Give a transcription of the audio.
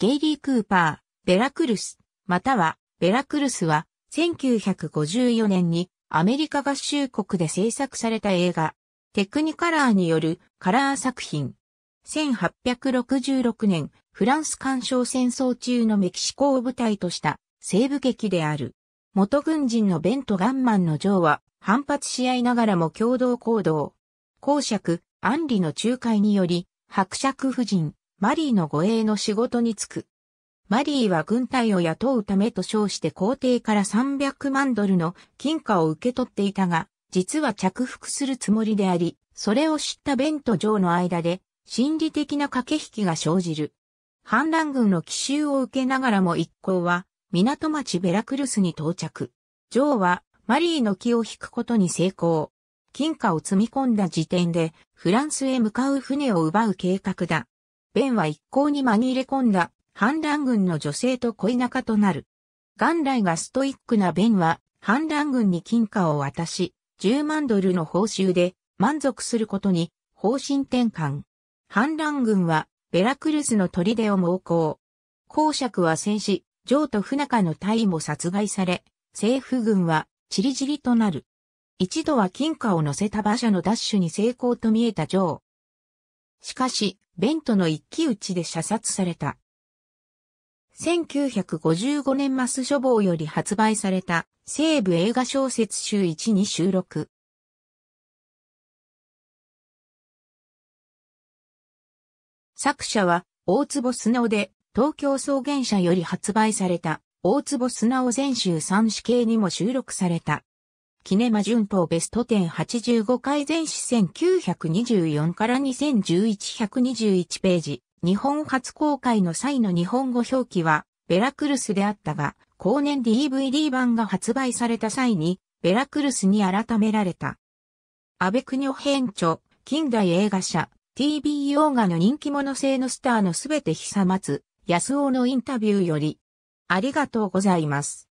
ゲイリー・クーパー、ベラクルス、またはベラクルスは1954年にアメリカ合衆国で制作された映画、テクニカラーによるカラー作品。1866年、フランス干渉戦争中のメキシコを舞台とした西部劇である。元軍人のベント・ガンマンの女王は反発し合いながらも共同行動。公爵、アンリの仲介により、伯爵夫人、マリーの護衛の仕事に就く。マリーは軍隊を雇うためと称して皇帝から300万ドルの金貨を受け取っていたが、実は着服するつもりであり、それを知ったベンとジョーの間で、心理的な駆け引きが生じる。反乱軍の奇襲を受けながらも一行は、港町ベラクルスに到着。ジョーは、マリーの気を引くことに成功。金貨を積み込んだ時点で、フランスへ向かう船を奪う計画だ。ベンは一向に紛れ込んだ反乱軍の女性と恋仲となる。元来がストイックなベンは反乱軍に金貨を渡し、10万ドルの報酬で満足することに方針転換。反乱軍はベラクルスの砦を猛攻。公爵は戦死、ーと不仲の隊も殺害され、政府軍はチリジリとなる。一度は金貨を乗せた馬車のダッシュに成功と見えたー。しかし、ベントの一騎打ちで射殺された。1955年マス書房より発売された西部映画小説集1に収録。作者は大坪素直で東京草原社より発売された大坪素直全集三子系にも収録された。キネマ旬報ベスト10 85回全史1924から2011121ページ。日本初公開の際の日本語表記は、ベラクルスであったが、後年 DVD 版が発売された際に、ベラクルスに改められた。安倍国編著、近代映画社、TV 洋画の人気者性のスターのすべて久松、安尾のインタビューより、ありがとうございます。